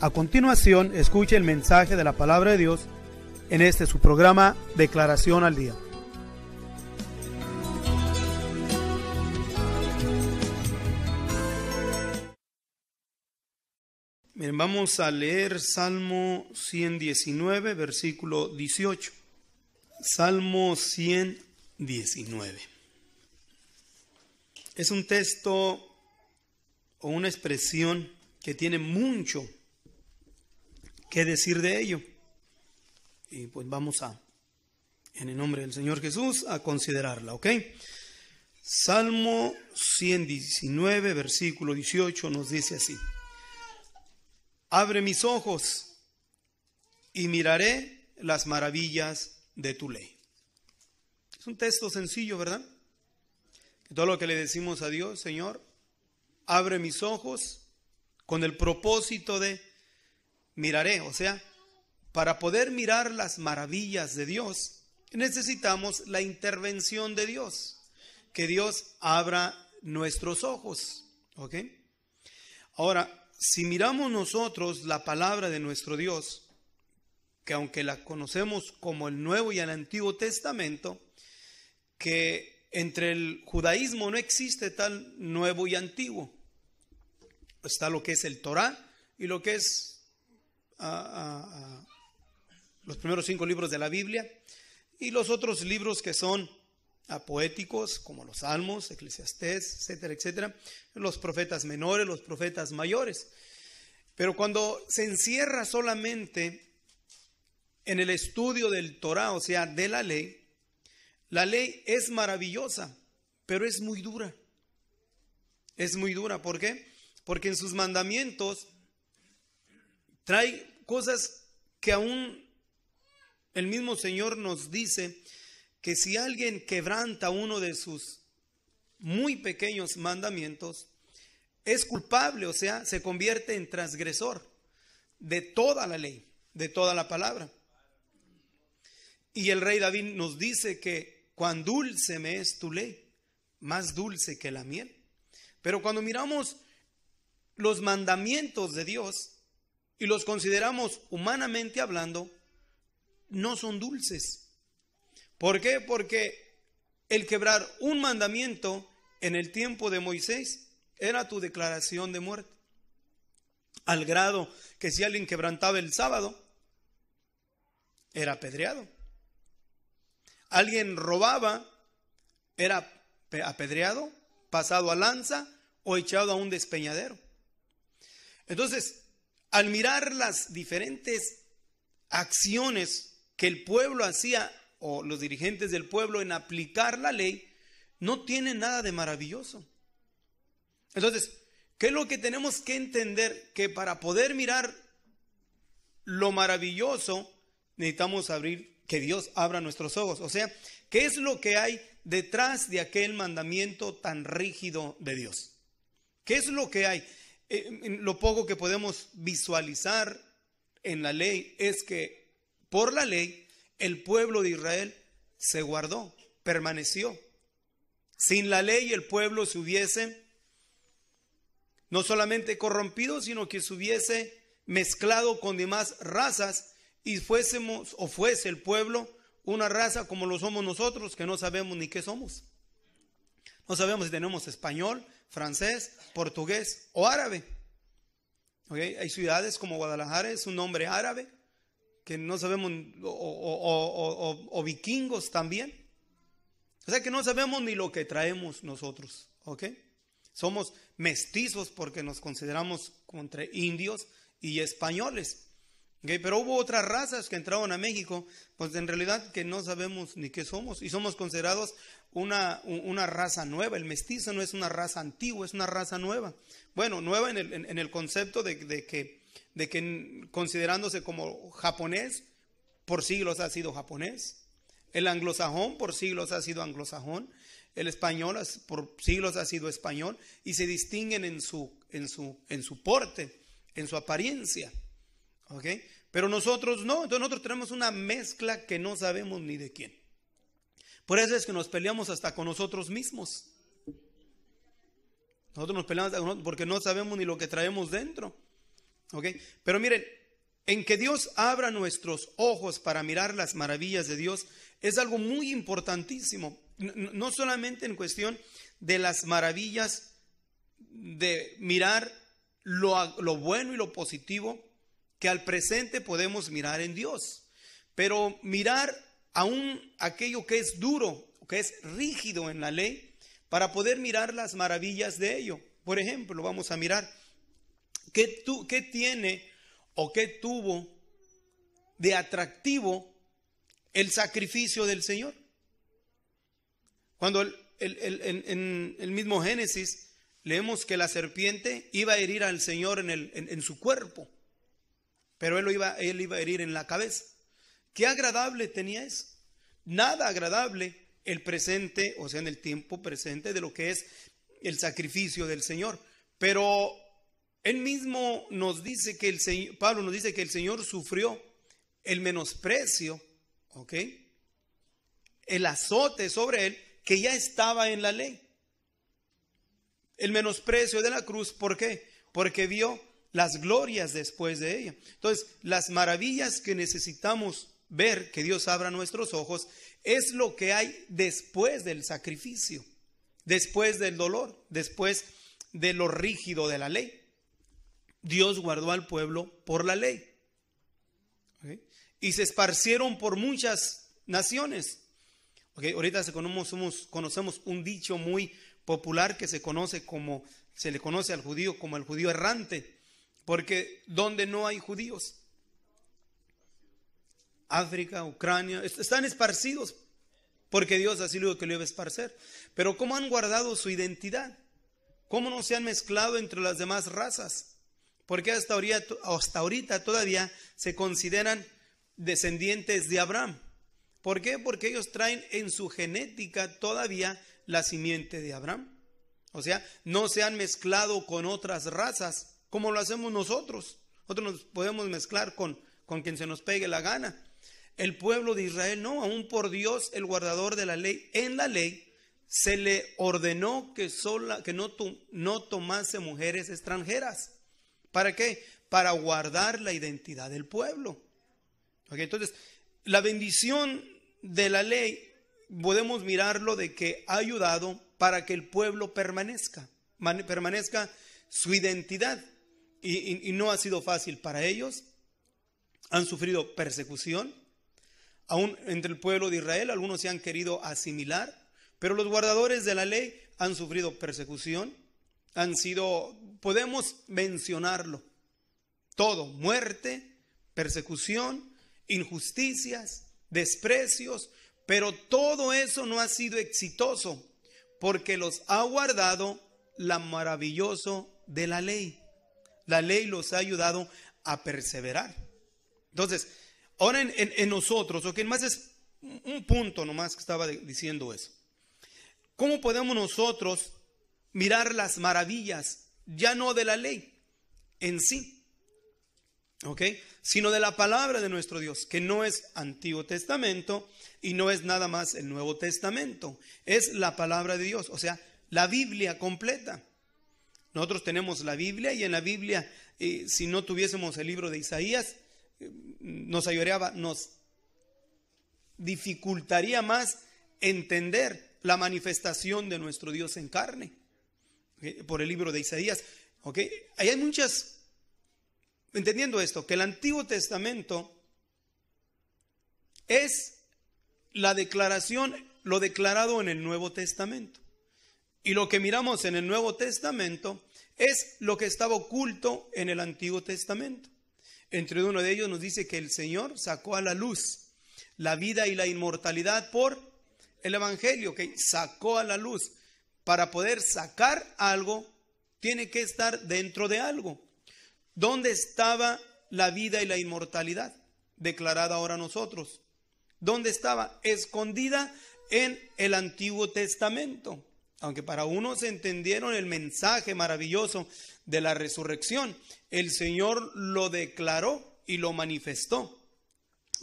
A continuación, escuche el mensaje de la palabra de Dios en este su programa Declaración al Día. vamos a leer Salmo 119, versículo 18. Salmo 119. Es un texto o una expresión que tiene mucho qué decir de ello. Y pues vamos a, en el nombre del Señor Jesús, a considerarla, ¿ok? Salmo 119, versículo 18 nos dice así. Abre mis ojos y miraré las maravillas de tu ley. Es un texto sencillo, ¿verdad? Todo lo que le decimos a Dios, Señor, abre mis ojos con el propósito de miraré. O sea, para poder mirar las maravillas de Dios, necesitamos la intervención de Dios, que Dios abra nuestros ojos. ¿Ok? Ahora, si miramos nosotros la palabra de nuestro Dios, que aunque la conocemos como el Nuevo y el Antiguo Testamento, que entre el judaísmo no existe tal nuevo y antiguo. Está lo que es el Torá y lo que es a, los primeros cinco libros de la Biblia y los otros libros que son poéticos como los Salmos, Eclesiastés, etcétera, etcétera, los profetas menores, los profetas mayores. Pero cuando se encierra solamente en el estudio del Torah, o sea, de la ley, la ley es maravillosa, pero es muy dura. Es muy dura, ¿por qué? Porque en sus mandamientos Trae cosas que aún el mismo Señor nos dice que si alguien quebranta uno de sus muy pequeños mandamientos, es culpable, o sea, se convierte en transgresor de toda la ley, de toda la palabra. Y el rey David nos dice que cuán dulce me es tu ley, más dulce que la miel. Pero cuando miramos los mandamientos de Dios, y los consideramos humanamente hablando, no son dulces. ¿Por qué? Porque el quebrar un mandamiento en el tiempo de Moisés era tu declaración de muerte. Al grado que si alguien quebrantaba el sábado, era apedreado. Alguien robaba, era apedreado, pasado a lanza o echado a un despeñadero. Entonces, al mirar las diferentes acciones que el pueblo hacía o los dirigentes del pueblo en aplicar la ley, no tiene nada de maravilloso. Entonces, ¿qué es lo que tenemos que entender? Que para poder mirar lo maravilloso, necesitamos abrir, que Dios abra nuestros ojos. O sea, ¿qué es lo que hay detrás de aquel mandamiento tan rígido de Dios? ¿Qué es lo que hay? lo poco que podemos visualizar en la ley es que por la ley el pueblo de Israel se guardó, permaneció. Sin la ley el pueblo se hubiese no solamente corrompido, sino que se hubiese mezclado con demás razas y fuésemos o fuese el pueblo una raza como lo somos nosotros, que no sabemos ni qué somos. No sabemos si tenemos español, francés, portugués o árabe. ¿Okay? Hay ciudades como Guadalajara, es un nombre árabe, que no sabemos, o, vikingos también. O sea que no sabemos ni lo que traemos nosotros. ¿Ok? Somos mestizos porque nos consideramos entre indios y españoles. Okay, pero hubo otras razas que entraron a México, pues en realidad que no sabemos ni qué somos y somos considerados una, raza nueva. El mestizo no es una raza antigua, es una raza nueva. Bueno, nueva en el, concepto de, que, de que considerándose como japonés, por siglos ha sido japonés. El anglosajón por siglos ha sido anglosajón. El español por siglos ha sido español. Y se distinguen en su, en su, en su porte, en su apariencia. ¿Ok? Pero nosotros no, nosotros tenemos una mezcla que no sabemos ni de quién. Por eso es que nos peleamos hasta con nosotros mismos. Nosotros nos peleamos porque no sabemos ni lo que traemos dentro. ¿Ok? Pero miren, en que Dios abra nuestros ojos para mirar las maravillas de Dios es algo muy importantísimo. No solamente en cuestión de las maravillas, de mirar lo bueno y lo positivo que al presente podemos mirar en Dios, pero mirar aún aquello que es duro, que es rígido en la ley, para poder mirar las maravillas de ello. Por ejemplo, vamos a mirar qué, qué tiene o qué tuvo de atractivo el sacrificio del Señor. Cuando el, en el mismo Génesis leemos que la serpiente iba a herir al Señor en, el en su cuerpo, pero él, lo él iba a herir en la cabeza. ¿Qué agradable tenía eso? Nada agradable el presente, o sea, en el tiempo presente de lo que es el sacrificio del Señor. Pero él mismo nos dice que el Señor, Pablo nos dice que el Señor sufrió el menosprecio, ¿ok? El azote sobre él que ya estaba en la ley. El menosprecio de la cruz, ¿por qué? Porque vio las glorias después de ella. Entonces, las maravillas que necesitamos ver que Dios abra nuestros ojos, es lo que hay después del sacrificio, después del dolor, después de lo rígido de la ley. Dios guardó al pueblo por la ley. Y se esparcieron por muchas naciones. Ahorita se conocemos, conocemos un dicho muy popular que se conoce como, se le conoce al judío como el judío errante, porque donde no hay judíos, África, Ucrania, están esparcidos porque Dios así lo que lo iba a esparcer. Pero ¿cómo han guardado su identidad? ¿Cómo no se han mezclado entre las demás razas? Porque hasta ahorita, hasta ahorita todavía se consideran descendientes de Abraham. ¿Por qué? Porque ellos traen en su genética todavía la simiente de Abraham. O sea, no se han mezclado con otras razas como lo hacemos nosotros. Nosotros nos podemos mezclar con, con quien se nos pegue la gana el pueblo de Israel, no, aún por Dios, el guardador de la ley, en la ley se le ordenó que, sola, que no, no tomase mujeres extranjeras. ¿Para qué? Para guardar la identidad del pueblo. entonces, la bendición de la ley podemos mirarlo de que ha ayudado para que el pueblo permanezca, permanezca su identidad. y no ha sido fácil para ellos. Han sufrido persecución, Aún entre el pueblo de Israel algunos se han querido asimilar, pero los guardadores de la ley han sufrido persecución, han sido, podemos mencionarlo, todo, muerte, persecución, injusticias, desprecios, pero todo eso no ha sido exitoso porque los ha guardado la maravilloso de la ley. La ley los ha ayudado a perseverar. Entonces, Ahora en, en, en nosotros, ok, más es un punto nomás que estaba diciendo eso. ¿Cómo podemos nosotros mirar las maravillas, ya no de la ley en sí, ok, sino de la palabra de nuestro Dios, que no es Antiguo Testamento y no es nada más el Nuevo Testamento, es la palabra de Dios, o sea, la Biblia completa. Nosotros tenemos la Biblia y en la Biblia, eh, si no tuviésemos el libro de Isaías, nos ayudaría, nos dificultaría más entender la manifestación de nuestro Dios en carne, por el libro de Isaías. ¿okay? hay muchas, entendiendo esto, que el Antiguo Testamento es la declaración, lo declarado en el Nuevo Testamento. Y lo que miramos en el Nuevo Testamento es lo que estaba oculto en el Antiguo Testamento. Entre uno de ellos nos dice que el Señor sacó a la luz la vida y la inmortalidad por el Evangelio, que sacó a la luz. Para poder sacar algo, tiene que estar dentro de algo. ¿Dónde estaba la vida y la inmortalidad? Declarada ahora nosotros. ¿Dónde estaba? Escondida en el Antiguo Testamento. Aunque para unos entendieron el mensaje maravilloso de la resurrección, el Señor lo declaró y lo manifestó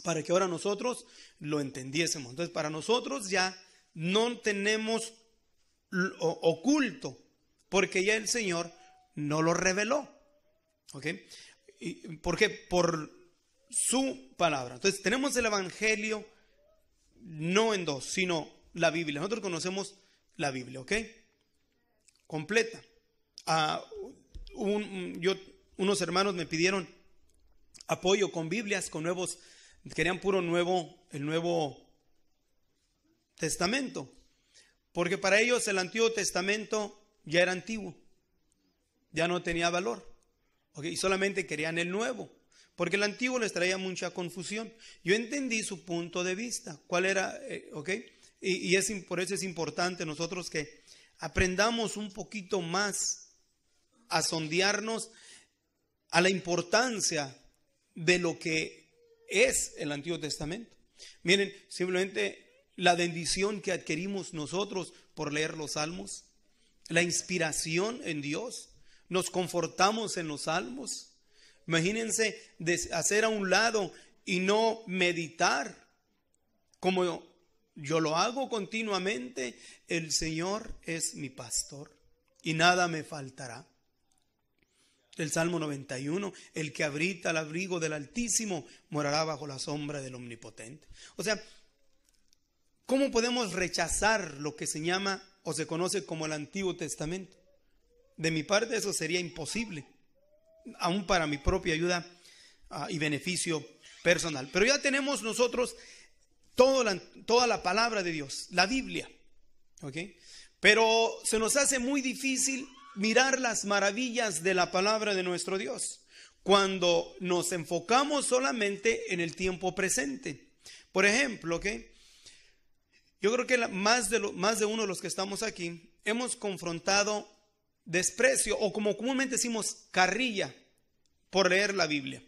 para que ahora nosotros lo entendiésemos. Entonces, para nosotros ya no tenemos oculto, porque ya el Señor no lo reveló. ¿Ok? ¿Por qué? Por su palabra. Entonces, tenemos el Evangelio no en dos, sino la Biblia. Nosotros conocemos la Biblia, ¿ok? Completa. Ah, un, yo, unos hermanos me pidieron apoyo con Biblias, con nuevos, querían puro nuevo, el Nuevo Testamento, porque para ellos el Antiguo Testamento ya era antiguo, ya no tenía valor, ¿ok? Y solamente querían el Nuevo porque el antiguo les traía mucha confusión. Yo entendí su punto de vista, cuál era, eh, ok, y, es, por eso es importante nosotros que aprendamos un poquito más a sondearnos a la importancia de lo que es el Antiguo Testamento. Miren, simplemente la bendición que adquirimos nosotros por leer los salmos, la inspiración en Dios, nos confortamos en los salmos. Imagínense hacer a un lado y no meditar, como yo lo hago continuamente, el Señor es mi pastor y nada me faltará. El Salmo 91, el que abrita el abrigo del Altísimo morará bajo la sombra del Omnipotente. O sea, ¿cómo podemos rechazar lo que se llama o se conoce como el Antiguo Testamento? De mi parte eso sería imposible, aún para mi propia ayuda ah, y beneficio personal. Pero ya tenemos nosotros toda la, toda la palabra de Dios, la Biblia. ¿ok? Pero se nos hace muy difícil mirar las maravillas de la palabra de nuestro Dios cuando nos enfocamos solamente en el tiempo presente. Por ejemplo, ¿okay? yo creo que más de, más de uno de los que estamos aquí hemos confrontado desprecio o como comúnmente decimos carrilla por leer la Biblia,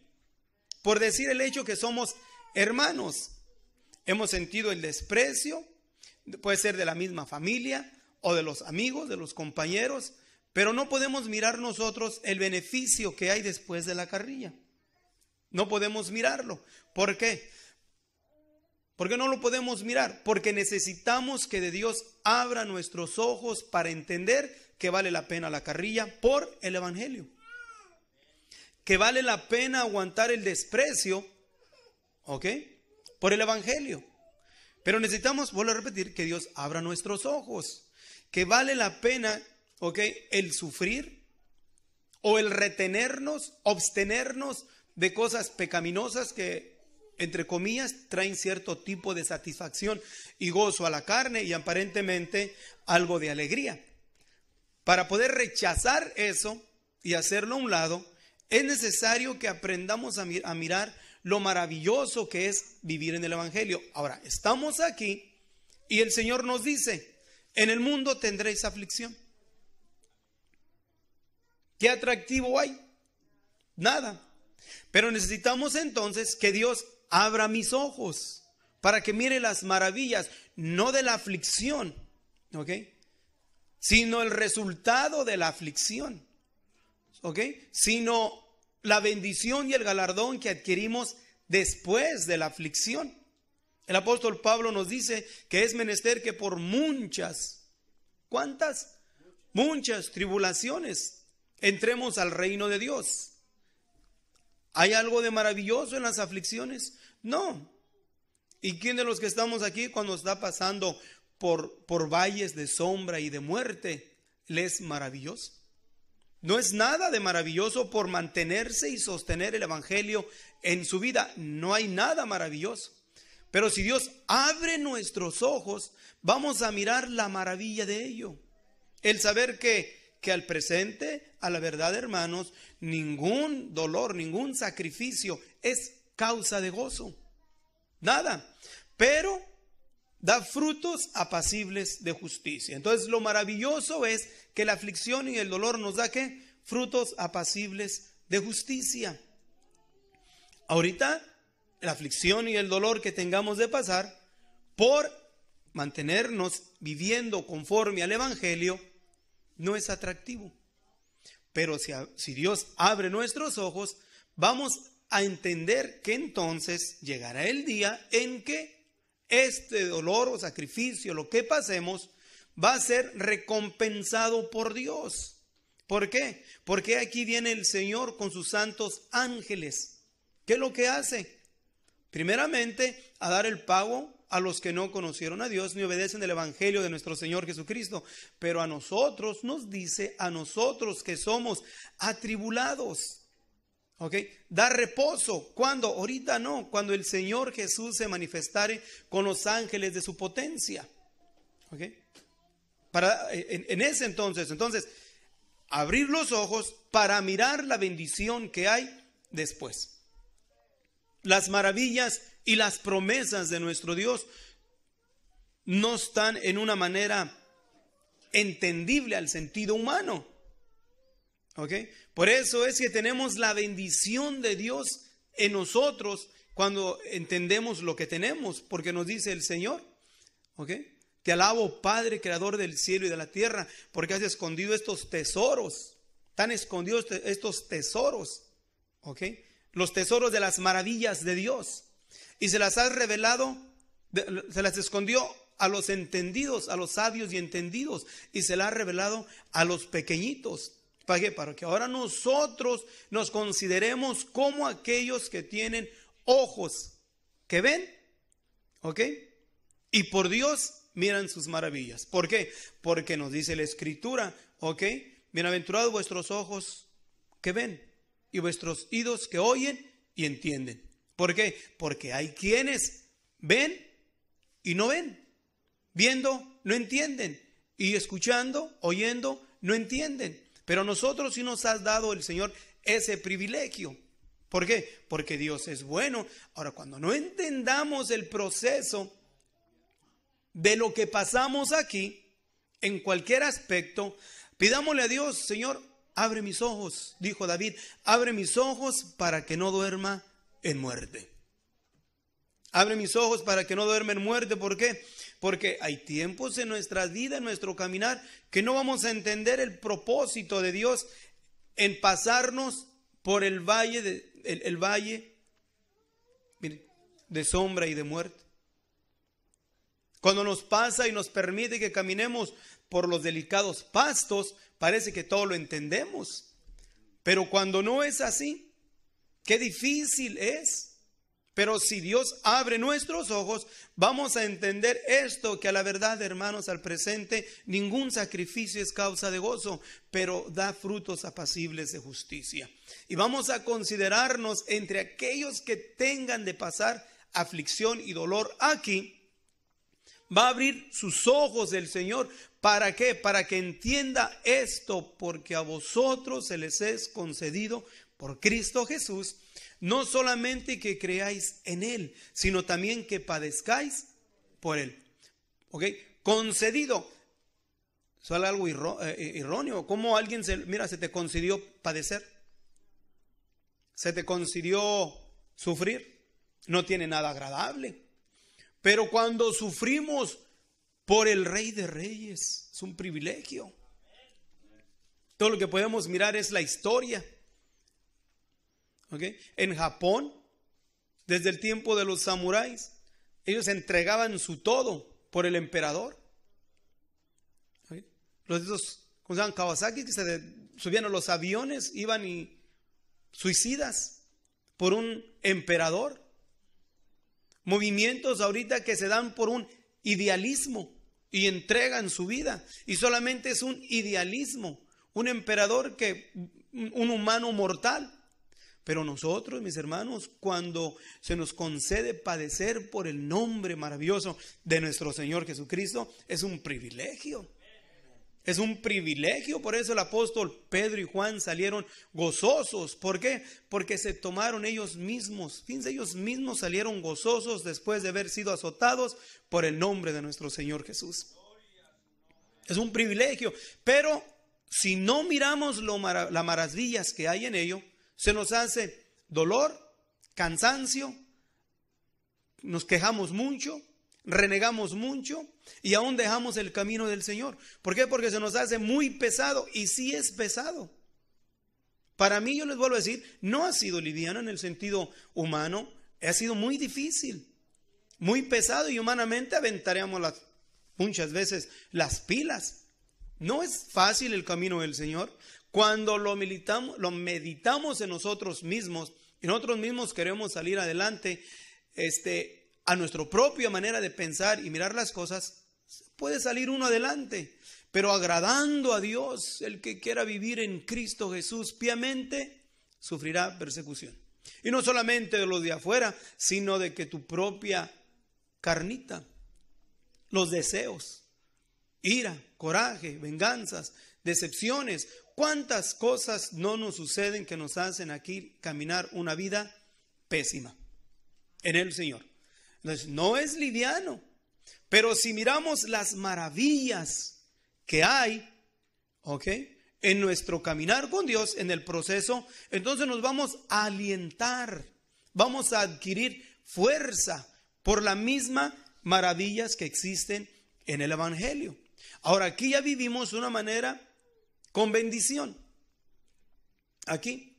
por decir el hecho que somos hermanos Hemos sentido el desprecio, puede ser de la misma familia o de los amigos, de los compañeros, pero no podemos mirar nosotros el beneficio que hay después de la carrilla. No podemos mirarlo. ¿Por qué? ¿Por qué no lo podemos mirar? Porque necesitamos que de Dios abra nuestros ojos para entender que vale la pena la carrilla por el Evangelio. Que vale la pena aguantar el desprecio, ¿ok? por el Evangelio. Pero necesitamos, vuelvo a repetir, que Dios abra nuestros ojos, que vale la pena, ¿ok? El sufrir o el retenernos, abstenernos de cosas pecaminosas que, entre comillas, traen cierto tipo de satisfacción y gozo a la carne y aparentemente algo de alegría. Para poder rechazar eso y hacerlo a un lado, es necesario que aprendamos a, a mirar lo maravilloso que es vivir en el Evangelio. Ahora, estamos aquí y el Señor nos dice, en el mundo tendréis aflicción. ¿Qué atractivo hay? Nada. Pero necesitamos entonces que Dios abra mis ojos para que mire las maravillas, no de la aflicción, ¿ok? Sino el resultado de la aflicción, ¿ok? Sino la bendición y el galardón que adquirimos después de la aflicción. El apóstol Pablo nos dice que es menester que por muchas, ¿cuántas? Muchas tribulaciones entremos al reino de Dios. ¿Hay algo de maravilloso en las aflicciones? No. ¿Y quién de los que estamos aquí cuando está pasando por, por valles de sombra y de muerte les maravilloso? No es nada de maravilloso por mantenerse y sostener el Evangelio en su vida. No hay nada maravilloso. Pero si Dios abre nuestros ojos, vamos a mirar la maravilla de ello. El saber que, que al presente, a la verdad, hermanos, ningún dolor, ningún sacrificio es causa de gozo. Nada. Pero da frutos apacibles de justicia. Entonces lo maravilloso es que la aflicción y el dolor nos da que frutos apacibles de justicia. Ahorita, la aflicción y el dolor que tengamos de pasar por mantenernos viviendo conforme al Evangelio no es atractivo. Pero si, si Dios abre nuestros ojos, vamos a entender que entonces llegará el día en que este dolor o sacrificio, lo que pasemos, va a ser recompensado por Dios. ¿Por qué? Porque aquí viene el Señor con sus santos ángeles. ¿Qué es lo que hace? Primeramente, a dar el pago a los que no conocieron a Dios ni obedecen el Evangelio de nuestro Señor Jesucristo. Pero a nosotros nos dice, a nosotros que somos atribulados. ¿Ok? Dar reposo. ¿Cuándo? Ahorita no. Cuando el Señor Jesús se manifestare con los ángeles de su potencia. ¿Ok? Para, eh, en, en ese entonces, entonces, abrir los ojos para mirar la bendición que hay después. Las maravillas y las promesas de nuestro Dios no están en una manera entendible al sentido humano. ¿Ok? Por eso es que tenemos la bendición de Dios en nosotros cuando entendemos lo que tenemos, porque nos dice el Señor. ¿Ok? Te alabo, Padre, creador del cielo y de la tierra, porque has escondido estos tesoros. Tan escondidos estos tesoros. ¿Ok? Los tesoros de las maravillas de Dios. Y se las has revelado, se las escondió a los entendidos, a los sabios y entendidos. Y se las ha revelado a los pequeñitos. ¿Para qué? Para que ahora nosotros nos consideremos como aquellos que tienen ojos que ven. ¿Ok? Y por Dios miran sus maravillas. ¿Por qué? Porque nos dice la escritura, ¿ok? Bienaventurados vuestros ojos que ven y vuestros oídos que oyen y entienden. ¿Por qué? Porque hay quienes ven y no ven. Viendo, no entienden. Y escuchando, oyendo, no entienden. Pero nosotros sí nos has dado el Señor ese privilegio. ¿Por qué? Porque Dios es bueno. Ahora, cuando no entendamos el proceso, de lo que pasamos aquí, en cualquier aspecto, pidámosle a Dios, Señor, abre mis ojos, dijo David, abre mis ojos para que no duerma en muerte. Abre mis ojos para que no duerma en muerte, ¿por qué? Porque hay tiempos en nuestra vida, en nuestro caminar, que no vamos a entender el propósito de Dios en pasarnos por el valle de, el, valle de sombra y de muerte. Cuando nos pasa y nos permite que caminemos por los delicados pastos, parece que todo lo entendemos. Pero cuando no es así, qué difícil es. Pero si Dios abre nuestros ojos, vamos a entender esto, que a la verdad, hermanos, al presente, ningún sacrificio es causa de gozo, pero da frutos apacibles de justicia. Y vamos a considerarnos entre aquellos que tengan de pasar aflicción y dolor aquí, Va a abrir sus ojos el Señor. ¿Para qué? Para que entienda esto, porque a vosotros se les es concedido por Cristo Jesús, no solamente que creáis en Él, sino también que padezcáis por Él. ¿Ok? Concedido. ¿Suena algo eh, eh, erróneo. ¿Cómo alguien se, mira, se te concedió padecer? ¿Se te concedió sufrir? No tiene nada agradable. Pero cuando sufrimos por el Rey de Reyes, es un privilegio. Todo lo que podemos mirar es la historia. En Japón, desde el tiempo de los samuráis, ellos entregaban su todo por el emperador. Los dos, ¿cómo se llaman? Kawasaki, que se subían a los aviones, iban y suicidas por un emperador movimientos ahorita que se dan por un idealismo y entregan su vida. Y solamente es un idealismo, un emperador que, un humano mortal. Pero nosotros, mis hermanos, cuando se nos concede padecer por el nombre maravilloso de nuestro Señor Jesucristo, es un privilegio. Es un privilegio, por eso el apóstol Pedro y Juan salieron gozosos. ¿Por qué? Porque se tomaron ellos mismos. Fíjense, ellos mismos salieron gozosos después de haber sido azotados por el nombre de nuestro Señor Jesús. Es un privilegio, pero si no miramos las maravillas que hay en ello, se nos hace dolor, cansancio, nos quejamos mucho, renegamos mucho y aún dejamos el camino del Señor. ¿Por qué? Porque se nos hace muy pesado y sí es pesado. Para mí, yo les vuelvo a decir, no ha sido liviano en el sentido humano, ha sido muy difícil, muy pesado y humanamente aventaremos las, muchas veces las pilas. No es fácil el camino del Señor. Cuando lo, militamos, lo meditamos en nosotros mismos en nosotros mismos queremos salir adelante, este, a nuestra propia manera de pensar y mirar las cosas, puede salir uno adelante. Pero agradando a Dios, el que quiera vivir en Cristo Jesús piamente, sufrirá persecución. Y no solamente de los de afuera, sino de que tu propia carnita, los deseos, ira, coraje, venganzas, decepciones, cuántas cosas no nos suceden que nos hacen aquí caminar una vida pésima en el Señor no es liviano. Pero si miramos las maravillas que hay, ¿ok? En nuestro caminar con Dios, en el proceso, entonces nos vamos a alientar, vamos a adquirir fuerza por las mismas maravillas que existen en el Evangelio. Ahora, aquí ya vivimos una manera con bendición. Aquí,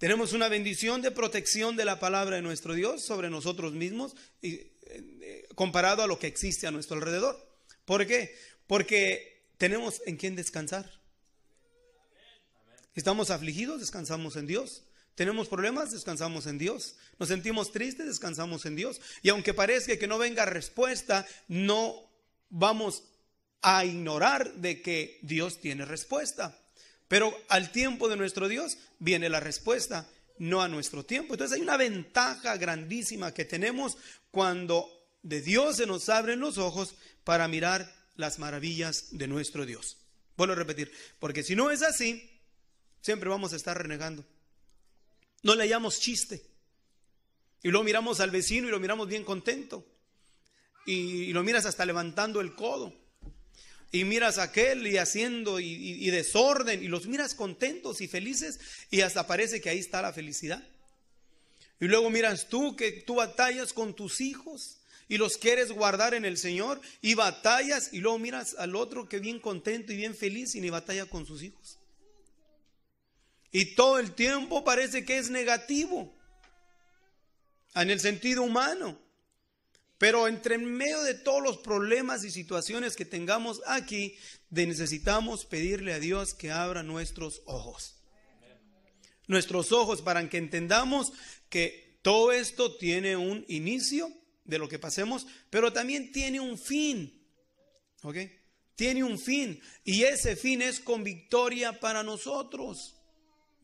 tenemos una bendición de protección de la palabra de nuestro Dios sobre nosotros mismos y, eh, eh, comparado a lo que existe a nuestro alrededor. ¿Por qué? Porque tenemos en quién descansar. Estamos afligidos, descansamos en Dios. Tenemos problemas, descansamos en Dios. Nos sentimos tristes, descansamos en Dios. Y aunque parezca que no venga respuesta, no vamos a ignorar de que Dios tiene respuesta. Pero al tiempo de nuestro Dios viene la respuesta, no a nuestro tiempo. Entonces hay una ventaja grandísima que tenemos cuando de Dios se nos abren los ojos para mirar las maravillas de nuestro Dios. Vuelvo a repetir, porque si no es así, siempre vamos a estar renegando. No le hallamos chiste. Y lo miramos al vecino y lo miramos bien contento. y lo miras hasta levantando el codo y miras a aquel y haciendo y, desorden y los miras contentos y felices y hasta parece que ahí está la felicidad. Y luego miras tú que tú batallas con tus hijos y los quieres guardar en el Señor y batallas y luego miras al otro que bien contento y bien feliz y ni batalla con sus hijos. Y todo el tiempo parece que es negativo en el sentido humano. Pero entre medio de todos los problemas y situaciones que tengamos aquí, necesitamos pedirle a Dios que abra nuestros ojos. Nuestros ojos para que entendamos que todo esto tiene un inicio de lo que pasemos, pero también tiene un fin. ¿Ok? Tiene un fin. Y ese fin es con victoria para nosotros.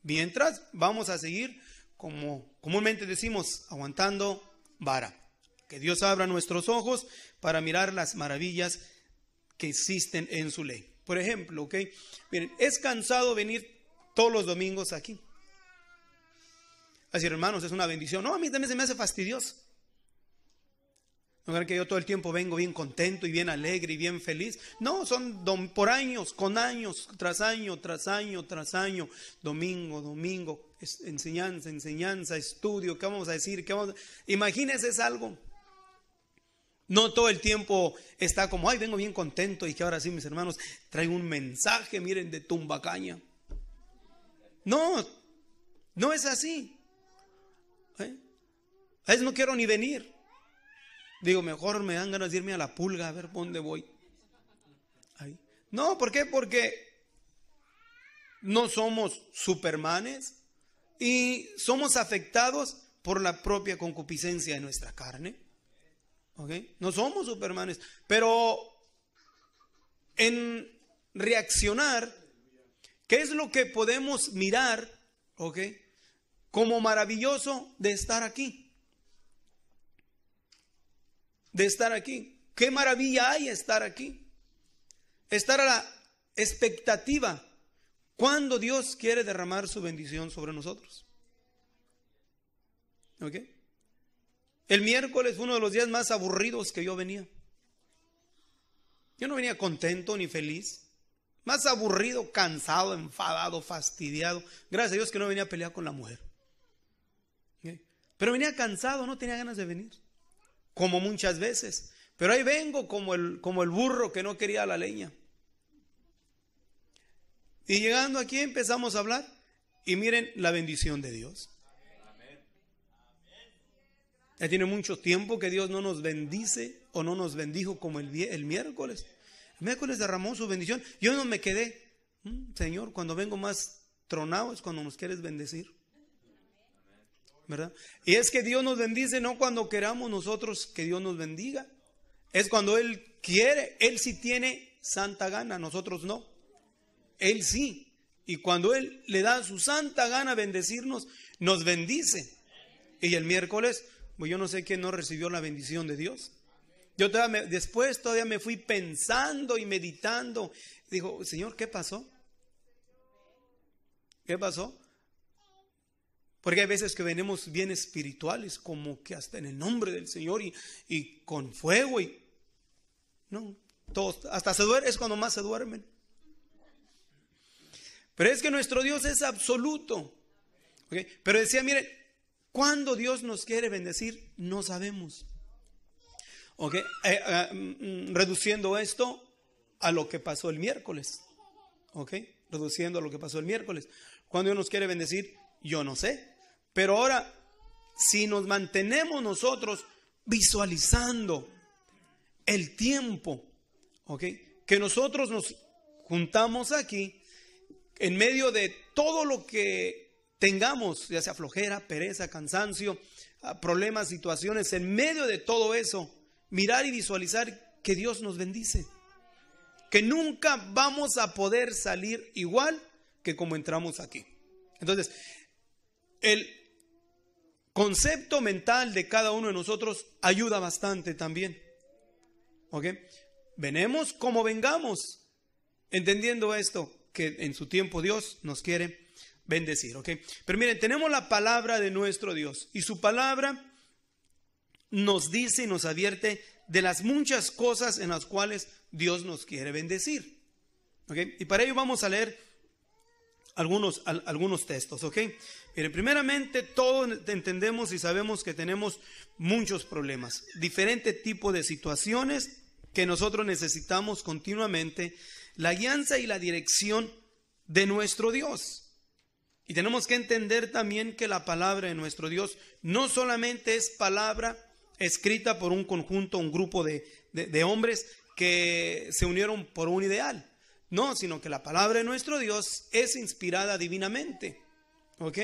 Mientras vamos a seguir, como comúnmente decimos, aguantando vara. Que Dios abra nuestros ojos para mirar las maravillas que existen en su ley. Por ejemplo, ¿ok? Miren, es cansado venir todos los domingos aquí. Así, hermanos, es una bendición. No, a mí también se me hace fastidioso. No que yo todo el tiempo vengo bien contento y bien alegre y bien feliz. No, son por años, con años, tras año, tras año, tras año. Domingo, domingo, enseñanza, enseñanza, estudio. ¿Qué vamos a decir? ¿Qué vamos Imagínense es algo. No todo el tiempo está como, ay, vengo bien contento y que ahora sí, mis hermanos, traigo un mensaje, miren, de tumbacaña. No, no es así. ¿Eh? A veces no quiero ni venir. Digo, mejor me dan ganas de irme a la pulga a ver dónde voy. No, ¿por qué? Porque no somos supermanes y somos afectados por la propia concupiscencia de nuestra carne. No somos supermanes, pero en reaccionar, ¿qué es lo que podemos mirar, Como maravilloso de estar aquí. De estar aquí. ¿Qué maravilla hay estar aquí? Estar a la expectativa cuando Dios quiere derramar su bendición sobre nosotros. ¿Ok? El miércoles fue uno de los días más aburridos que yo venía. Yo no venía contento ni feliz. Más aburrido, cansado, enfadado, fastidiado. Gracias a Dios que no venía a pelear con la mujer. Pero venía cansado, no tenía ganas de venir. Como muchas veces. Pero ahí vengo como el, como el burro que no quería la leña. Y llegando aquí empezamos a hablar. Y miren la bendición de Dios. Ya tiene mucho tiempo que Dios no nos bendice o no nos bendijo como el, el miércoles. El miércoles derramó su bendición. Yo no me quedé. Mm, Señor, cuando vengo más tronado es cuando nos quieres bendecir. ¿Verdad? Y es que Dios nos bendice no cuando queramos nosotros que Dios nos bendiga. Es cuando Él quiere. Él sí tiene santa gana, nosotros no. Él sí. Y cuando Él le da su santa gana bendecirnos, nos bendice. Y el miércoles pues yo no sé quién no recibió la bendición de Dios. Yo todavía después todavía me fui pensando y meditando. Dijo, Señor, ¿qué pasó? ¿Qué pasó? Porque hay veces que venimos bien espirituales, como que hasta en el nombre del Señor y, con fuego y... No, todos, hasta se duermen, es cuando más se duermen. Pero es que nuestro Dios es absoluto. Pero decía, mire, cuando Dios nos quiere bendecir? No sabemos. Ok, eh, eh, mm, reduciendo esto a lo que pasó el miércoles. ¿Ok? Reduciendo a lo que pasó el miércoles. Cuando Dios nos quiere bendecir, yo no sé. Pero ahora, si nos mantenemos nosotros visualizando el tiempo, ¿ok? Que nosotros nos juntamos aquí en medio de todo lo que Vengamos, ya sea flojera, pereza, cansancio, ah, problemas, situaciones, en medio de todo eso, mirar y visualizar que Dios nos bendice. Que nunca vamos a poder salir igual que como entramos aquí. Entonces, el concepto mental de cada uno de nosotros ayuda bastante también. Venemos como vengamos, entendiendo esto, que en su tiempo Dios nos quiere bendecir, ¿ok? Pero miren, tenemos la palabra de nuestro Dios y su palabra nos dice y nos advierte de las muchas cosas en las cuales Dios nos quiere bendecir, ¿ok? Y para ello vamos a leer algunos, algunos textos, ¿ok? Miren, primeramente todos entendemos y sabemos que tenemos muchos problemas, diferentes tipo de situaciones que nosotros necesitamos continuamente la guianza y la dirección de nuestro Dios. Y tenemos que entender también que la palabra de nuestro Dios no solamente es palabra escrita por un conjunto, un grupo de, hombres que se unieron por un ideal. No, sino que la palabra de nuestro Dios es inspirada divinamente. ¿Ok?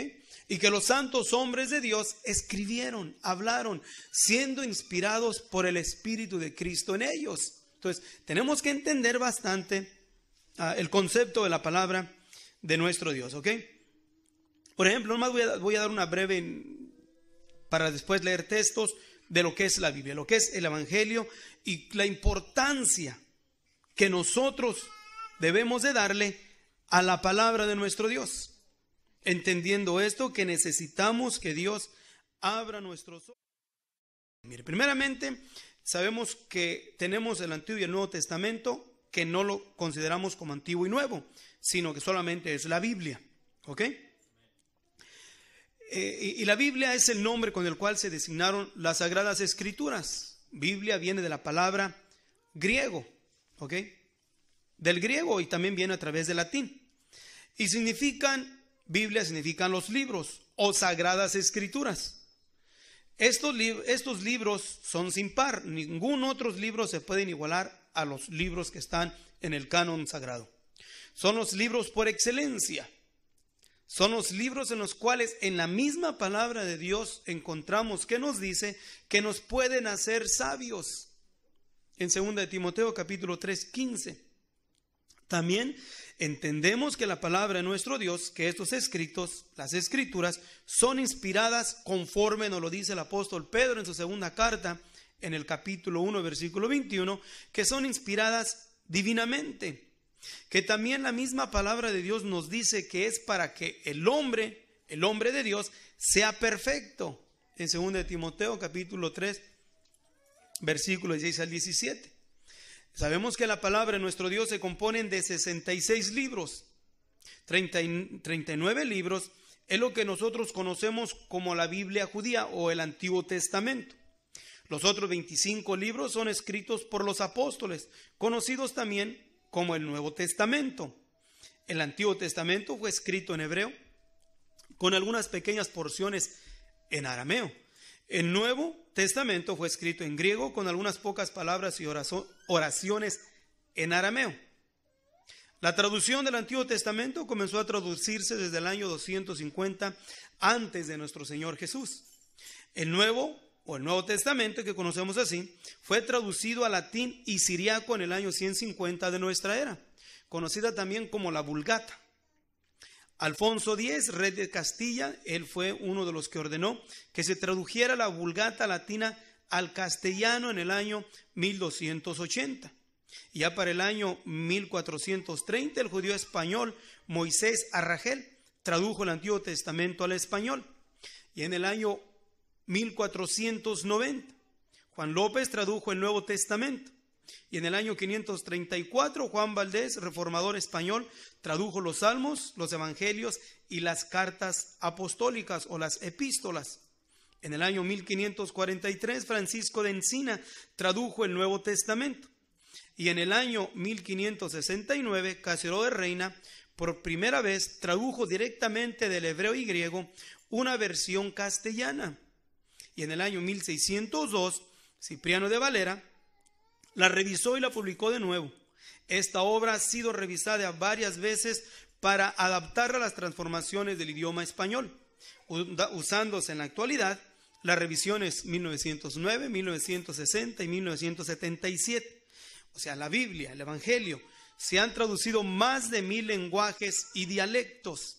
Y que los santos hombres de Dios escribieron, hablaron, siendo inspirados por el Espíritu de Cristo en ellos. Entonces, tenemos que entender bastante ah, el concepto de la palabra de nuestro Dios. ¿Ok? Por ejemplo, nomás voy a, voy a dar una breve para después leer textos de lo que es la Biblia, lo que es el Evangelio y la importancia que nosotros debemos de darle a la palabra de nuestro Dios. Entendiendo esto, que necesitamos que Dios abra nuestros ojos. Mire, primeramente, sabemos que tenemos el Antiguo y el Nuevo Testamento, que no lo consideramos como antiguo y nuevo, sino que solamente es la Biblia. ¿Ok? Eh, y, la Biblia es el nombre con el cual se designaron las sagradas escrituras. Biblia viene de la palabra griego, ¿ok? Del griego y también viene a través del latín. Y significan, Biblia significan los libros o sagradas escrituras. Estos, libros son sin par, ningún otro libro se pueden igualar a los libros que están en el canon sagrado. Son los libros por excelencia. Son los libros en los cuales en la misma palabra de Dios encontramos que nos dice que nos pueden hacer sabios. En 2 de Timoteo capítulo 3, 15. También entendemos que la palabra de nuestro Dios, que estos escritos, las escrituras, son inspiradas conforme nos lo dice el apóstol Pedro en su segunda carta, en el capítulo 1, versículo 21, que son inspiradas divinamente que también la misma palabra de Dios nos dice que es para que el hombre, el hombre de Dios, sea perfecto. En 2 de Timoteo capítulo 3, versículo 16 al 17. Sabemos que la palabra de nuestro Dios se compone de 66 libros, 39 libros, es lo que nosotros conocemos como la Biblia judía o el Antiguo Testamento. Los otros 25 libros son escritos por los apóstoles, conocidos también como el Nuevo Testamento. El Antiguo Testamento fue escrito en hebreo, con algunas pequeñas porciones en arameo. El Nuevo Testamento fue escrito en griego, con algunas pocas palabras y oraciones en arameo. La traducción del Antiguo Testamento comenzó a traducirse desde el año 250 antes de nuestro Señor Jesús. El Nuevo o el Nuevo Testamento que conocemos así, fue traducido a latín y siriaco en el año 150 de nuestra era, conocida también como la Vulgata. Alfonso X, rey de Castilla, él fue uno de los que ordenó que se tradujera la Vulgata latina al castellano en el año 1280. Ya para el año 1430, el judío español Moisés Arragel tradujo el Antiguo Testamento al español. Y en el año 1490. Juan López tradujo el Nuevo Testamento. Y en el año 534, Juan Valdés, reformador español, tradujo los salmos, los evangelios y las cartas apostólicas o las epístolas. En el año 1543, Francisco de Encina tradujo el Nuevo Testamento. Y en el año 1569, Casero de Reina, por primera vez, tradujo directamente del hebreo y griego una versión castellana en el año 1602, Cipriano de Valera la revisó y la publicó de nuevo. Esta obra ha sido revisada varias veces para adaptarla a las transformaciones del idioma español, usándose en la actualidad las revisiones 1909, 1960 y 1977. O sea, la Biblia, el Evangelio, se han traducido más de mil lenguajes y dialectos.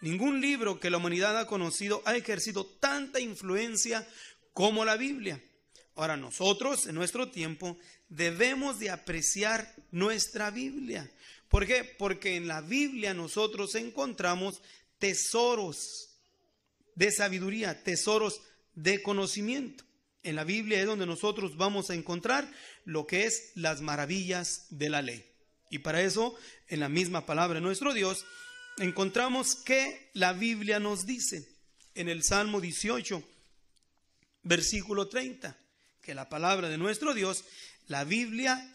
Ningún libro que la humanidad ha conocido ha ejercido tanta influencia como la Biblia. Ahora nosotros, en nuestro tiempo, debemos de apreciar nuestra Biblia. ¿Por qué? Porque en la Biblia nosotros encontramos tesoros de sabiduría, tesoros de conocimiento. En la Biblia es donde nosotros vamos a encontrar lo que es las maravillas de la ley. Y para eso, en la misma palabra de nuestro Dios, encontramos que la Biblia nos dice en el Salmo 18, versículo 30, que la palabra de nuestro Dios, la Biblia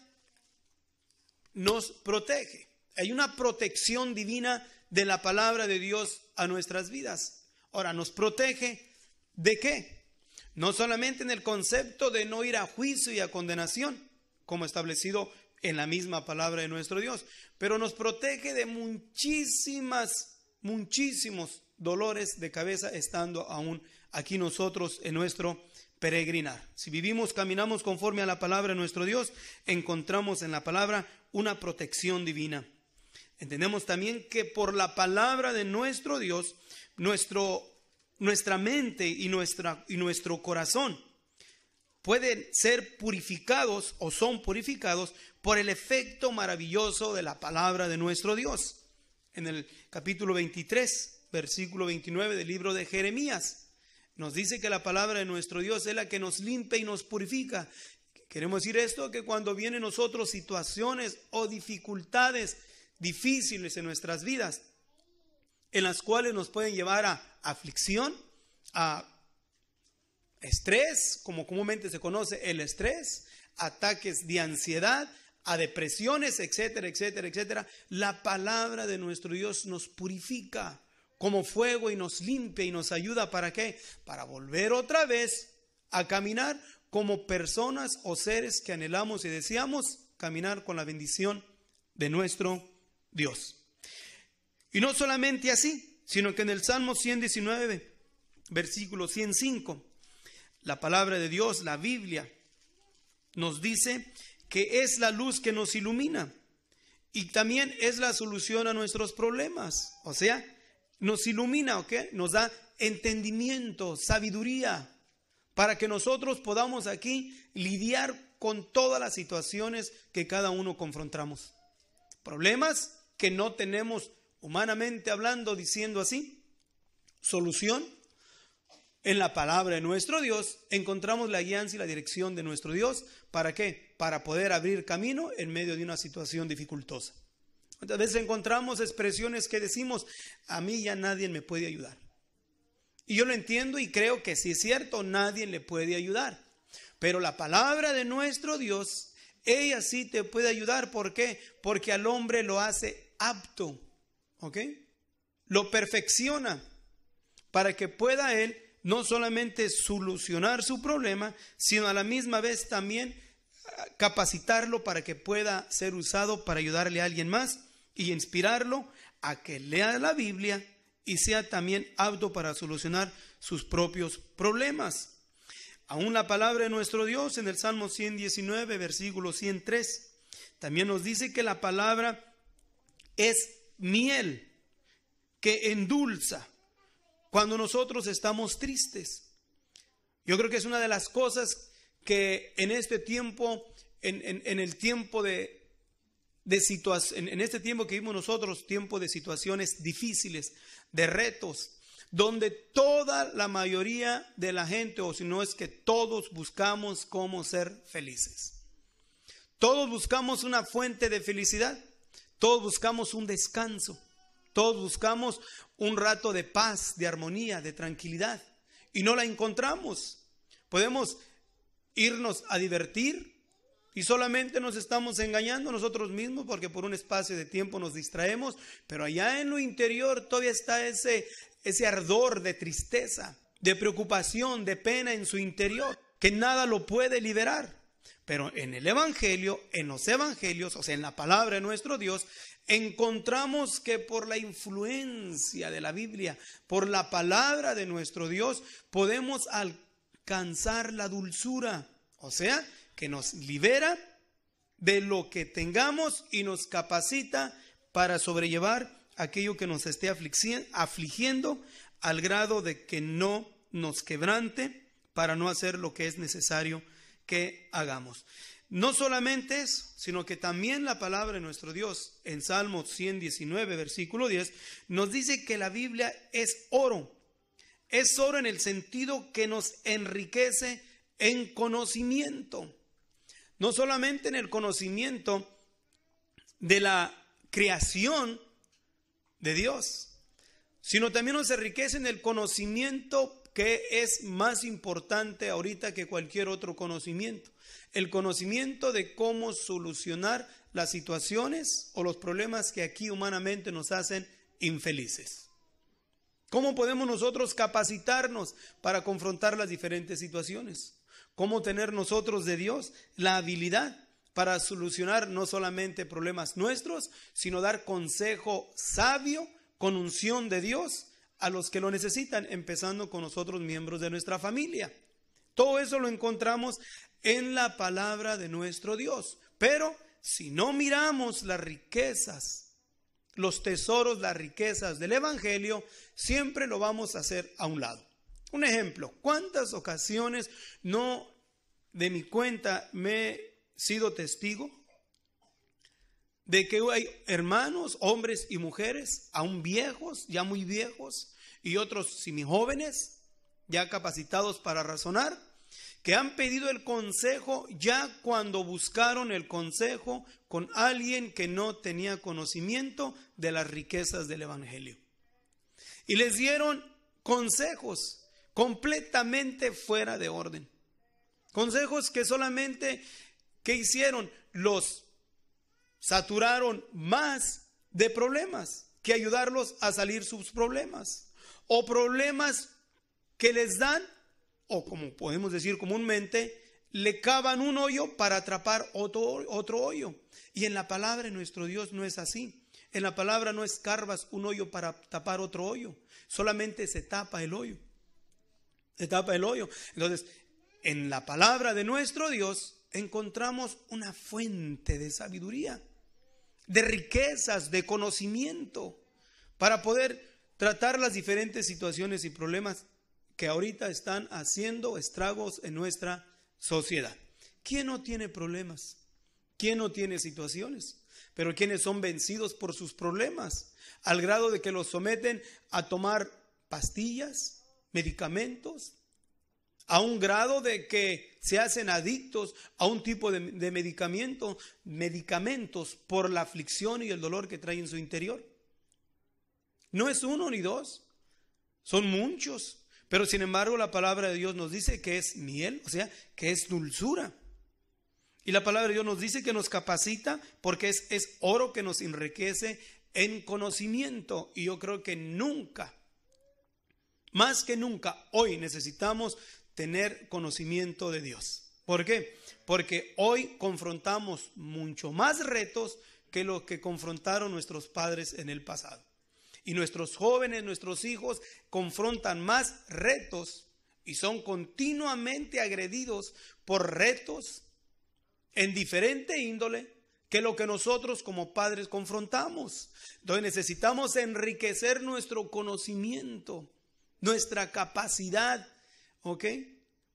nos protege. Hay una protección divina de la palabra de Dios a nuestras vidas. Ahora, ¿nos protege de qué? No solamente en el concepto de no ir a juicio y a condenación, como establecido en la misma palabra de nuestro Dios, pero nos protege de muchísimas, muchísimos dolores de cabeza estando aún aquí nosotros en nuestro peregrinar. Si vivimos, caminamos conforme a la palabra de nuestro Dios, encontramos en la palabra una protección divina. Entendemos también que por la palabra de nuestro Dios, nuestro, nuestra mente y, nuestra, y nuestro corazón, pueden ser purificados o son purificados por el efecto maravilloso de la palabra de nuestro Dios. En el capítulo 23, versículo 29 del libro de Jeremías, nos dice que la palabra de nuestro Dios es la que nos limpia y nos purifica. Queremos decir esto, que cuando vienen nosotros situaciones o dificultades difíciles en nuestras vidas, en las cuales nos pueden llevar a aflicción, a estrés, como comúnmente se conoce el estrés, ataques de ansiedad, a depresiones, etcétera, etcétera, etcétera. La palabra de nuestro Dios nos purifica como fuego y nos limpia y nos ayuda para qué? Para volver otra vez a caminar como personas o seres que anhelamos y deseamos caminar con la bendición de nuestro Dios. Y no solamente así, sino que en el Salmo 119, versículo 105, la palabra de Dios, la Biblia, nos dice que es la luz que nos ilumina y también es la solución a nuestros problemas. O sea, nos ilumina, ¿ok? Nos da entendimiento, sabiduría, para que nosotros podamos aquí lidiar con todas las situaciones que cada uno confrontamos. Problemas que no tenemos humanamente hablando, diciendo así, solución en la palabra de nuestro Dios encontramos la guianza y la dirección de nuestro Dios. ¿Para qué? Para poder abrir camino en medio de una situación dificultosa. Muchas veces encontramos expresiones que decimos, a mí ya nadie me puede ayudar. Y yo lo entiendo y creo que si es cierto, nadie le puede ayudar. Pero la palabra de nuestro Dios, ella sí te puede ayudar. ¿Por qué? Porque al hombre lo hace apto. ¿Ok? Lo perfecciona para que pueda él no solamente solucionar su problema, sino a la misma vez también ah, capacitarlo para que pueda ser usado para ayudarle a alguien más y inspirarlo a que lea la Biblia y sea también apto para solucionar sus propios problemas. Aún la palabra de nuestro Dios en el Salmo 119, versículo 103, también nos dice que la palabra es miel que endulza, cuando nosotros estamos tristes. Yo creo que es una de las cosas que en este tiempo, en, el tiempo de, situación, en, este tiempo que vivimos nosotros, tiempo de situaciones difíciles, de retos, donde toda la mayoría de la gente, o si no es que todos buscamos cómo ser felices. Todos buscamos una fuente de felicidad, todos buscamos un descanso. Todos buscamos un rato de paz, de armonía, de tranquilidad. Y no la encontramos. Podemos irnos a divertir y solamente nos estamos engañando nosotros mismos porque por un espacio de tiempo nos distraemos, pero allá en lo interior todavía está ese, ese ardor de tristeza, de preocupación, de pena en su interior, que nada lo puede liberar. Pero en el Evangelio, en los Evangelios, o sea, en la palabra de nuestro Dios, encontramos que por la influencia de la Biblia, por la palabra de nuestro Dios, podemos alcanzar la dulzura, o sea, que nos libera de lo que tengamos y nos capacita para sobrellevar aquello que nos esté afligiendo al grado de que no nos quebrante para no hacer lo que es necesario que hagamos. No solamente eso, sino que también la palabra de nuestro Dios en Salmo 119, versículo 10, nos dice que la Biblia es oro. Es oro en el sentido que nos enriquece en conocimiento. No solamente en el conocimiento de la creación de Dios, sino también nos enriquece en el conocimiento que es más importante ahorita que cualquier otro conocimiento. El conocimiento de cómo solucionar las situaciones o los problemas que aquí humanamente nos hacen infelices. ¿Cómo podemos nosotros capacitarnos para confrontar las diferentes situaciones? ¿Cómo tener nosotros de Dios la habilidad para solucionar no solamente problemas nuestros, sino dar consejo sabio con unción de Dios a los que lo necesitan, empezando con nosotros miembros de nuestra familia. Todo eso lo encontramos en la palabra de nuestro Dios. Pero si no miramos las riquezas, los tesoros, las riquezas del Evangelio, siempre lo vamos a hacer a un lado. Un ejemplo, ¿cuántas ocasiones no de mi cuenta me he sido testigo de que hay hermanos, hombres y mujeres, aún viejos, ya muy viejos, y otros semijóvenes, ya capacitados para razonar, que han pedido el consejo ya cuando buscaron el consejo con alguien que no tenía conocimiento de las riquezas del Evangelio. Y les dieron consejos completamente fuera de orden. Consejos que solamente, que hicieron? Los saturaron más de problemas que ayudarlos a salir sus problemas. O problemas que les dan, o como podemos decir comúnmente, le cavan un hoyo para atrapar otro, otro hoyo. Y en la palabra de nuestro Dios no es así. En la palabra no escarbas un hoyo para tapar otro hoyo. Solamente se tapa el hoyo. Se tapa el hoyo. Entonces, en la palabra de nuestro Dios encontramos una fuente de sabiduría de riquezas, de conocimiento, para poder tratar las diferentes situaciones y problemas que ahorita están haciendo estragos en nuestra sociedad. ¿Quién no tiene problemas? ¿Quién no tiene situaciones? Pero quienes son vencidos por sus problemas, al grado de que los someten a tomar pastillas, medicamentos, a un grado de que se hacen adictos a un tipo de, de medicamento, medicamentos por la aflicción y el dolor que trae en su interior. No es uno ni dos, son muchos. Pero sin embargo la palabra de Dios nos dice que es miel, o sea, que es dulzura. Y la palabra de Dios nos dice que nos capacita porque es, es oro que nos enriquece en conocimiento. Y yo creo que nunca, más que nunca, hoy necesitamos tener conocimiento de Dios. ¿Por qué? Porque hoy confrontamos mucho más retos que los que confrontaron nuestros padres en el pasado. Y nuestros jóvenes, nuestros hijos confrontan más retos y son continuamente agredidos por retos en diferente índole que lo que nosotros como padres confrontamos. Entonces necesitamos enriquecer nuestro conocimiento, nuestra capacidad ¿Ok?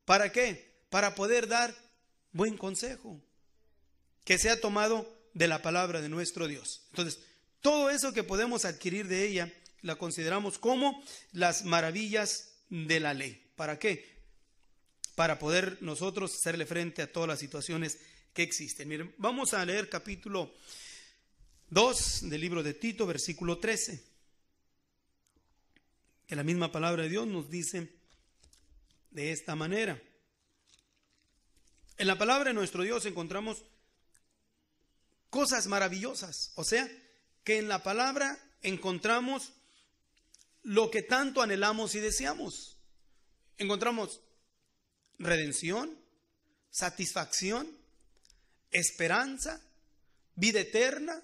¿Para qué? Para poder dar buen consejo que sea tomado de la palabra de nuestro Dios. Entonces, todo eso que podemos adquirir de ella, la consideramos como las maravillas de la ley. ¿Para qué? Para poder nosotros hacerle frente a todas las situaciones que existen. Miren, vamos a leer capítulo 2 del libro de Tito, versículo 13. Que la misma palabra de Dios nos dice de esta manera. En la palabra de nuestro Dios encontramos cosas maravillosas, o sea, que en la palabra encontramos lo que tanto anhelamos y deseamos. Encontramos redención, satisfacción, esperanza, vida eterna,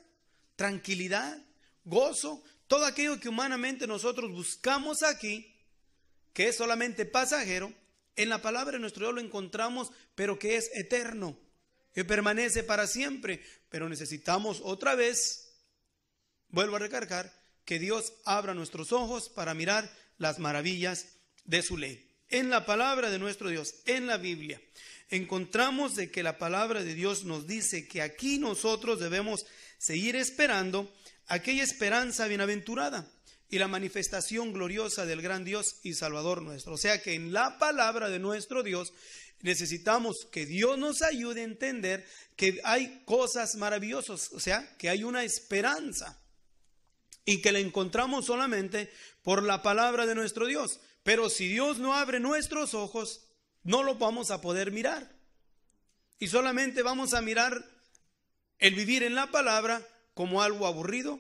tranquilidad, gozo, todo aquello que humanamente nosotros buscamos aquí, que es solamente pasajero, en la palabra de nuestro Dios lo encontramos, pero que es eterno, que permanece para siempre. Pero necesitamos otra vez, vuelvo a recargar, que Dios abra nuestros ojos para mirar las maravillas de su ley. En la palabra de nuestro Dios, en la Biblia, encontramos de que la palabra de Dios nos dice que aquí nosotros debemos seguir esperando aquella esperanza bienaventurada y la manifestación gloriosa del gran Dios y Salvador nuestro. O sea que en la palabra de nuestro Dios necesitamos que Dios nos ayude a entender que hay cosas maravillosas, o sea, que hay una esperanza y que la encontramos solamente por la palabra de nuestro Dios. Pero si Dios no abre nuestros ojos, no lo vamos a poder mirar. Y solamente vamos a mirar el vivir en la palabra como algo aburrido,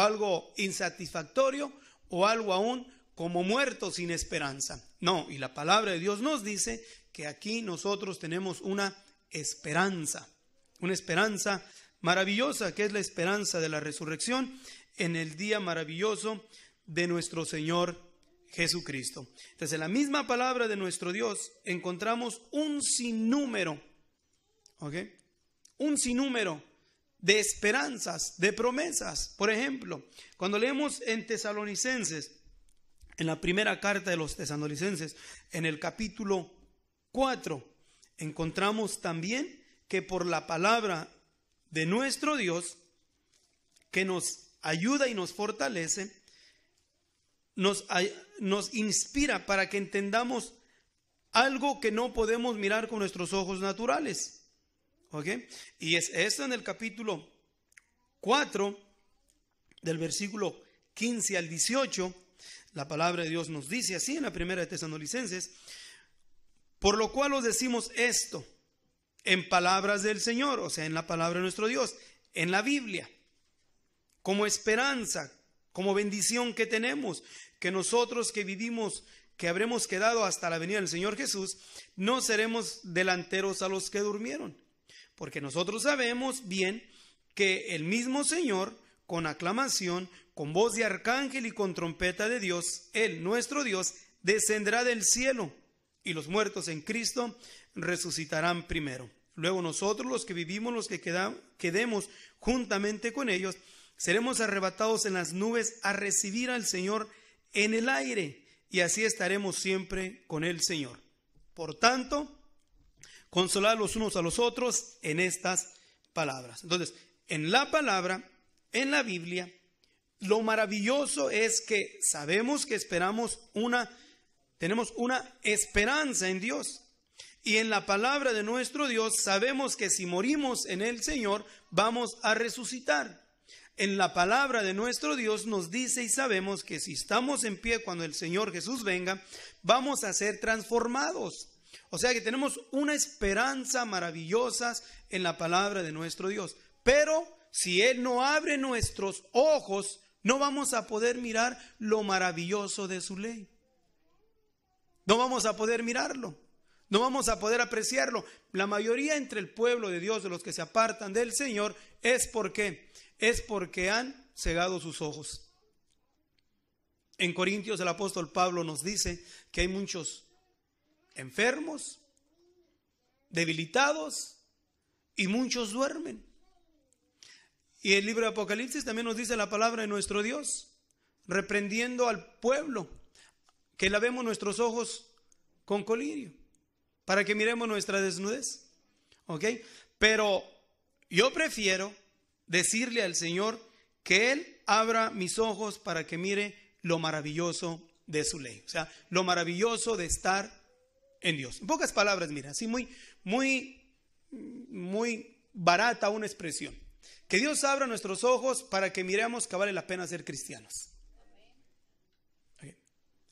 algo insatisfactorio o algo aún como muerto sin esperanza. No, y la palabra de Dios nos dice que aquí nosotros tenemos una esperanza, una esperanza maravillosa, que es la esperanza de la resurrección en el día maravilloso de nuestro Señor Jesucristo. Entonces, en la misma palabra de nuestro Dios encontramos un sinnúmero, ¿ok? Un sinnúmero de esperanzas, de promesas. Por ejemplo, cuando leemos en Tesalonicenses, en la primera carta de los Tesalonicenses, en el capítulo 4, encontramos también que por la palabra de nuestro Dios, que nos ayuda y nos fortalece, nos, nos inspira para que entendamos algo que no podemos mirar con nuestros ojos naturales. Y es esto en el capítulo 4, del versículo 15 al 18. La palabra de Dios nos dice así en la primera de Tesanolicenses. Por lo cual os decimos esto en palabras del Señor, o sea, en la palabra de nuestro Dios, en la Biblia, como esperanza, como bendición que tenemos, que nosotros que vivimos, que habremos quedado hasta la venida del Señor Jesús, no seremos delanteros a los que durmieron porque nosotros sabemos bien que el mismo Señor, con aclamación, con voz de arcángel y con trompeta de Dios, Él, nuestro Dios, descenderá del cielo y los muertos en Cristo resucitarán primero. Luego nosotros, los que vivimos, los que quedamos quedemos juntamente con ellos, seremos arrebatados en las nubes a recibir al Señor en el aire y así estaremos siempre con el Señor. Por tanto, consolar los unos a los otros en estas palabras. Entonces, en la palabra, en la Biblia, lo maravilloso es que sabemos que esperamos una, tenemos una esperanza en Dios. Y en la palabra de nuestro Dios sabemos que si morimos en el Señor, vamos a resucitar. En la palabra de nuestro Dios nos dice y sabemos que si estamos en pie cuando el Señor Jesús venga, vamos a ser transformados. O sea que tenemos una esperanza maravillosa en la palabra de nuestro Dios. Pero si Él no abre nuestros ojos, no vamos a poder mirar lo maravilloso de su ley. No vamos a poder mirarlo. No vamos a poder apreciarlo. La mayoría entre el pueblo de Dios, de los que se apartan del Señor, es porque es porque han cegado sus ojos. En Corintios el apóstol Pablo nos dice que hay muchos enfermos, debilitados y muchos duermen. Y el libro de Apocalipsis también nos dice la palabra de nuestro Dios, reprendiendo al pueblo, que lavemos nuestros ojos con colirio, para que miremos nuestra desnudez. ¿Ok? Pero yo prefiero decirle al Señor que Él abra mis ojos para que mire lo maravilloso de su ley, o sea, lo maravilloso de estar en Dios. En pocas palabras, mira, así muy, muy, muy barata una expresión. Que Dios abra nuestros ojos para que miremos que vale la pena ser cristianos.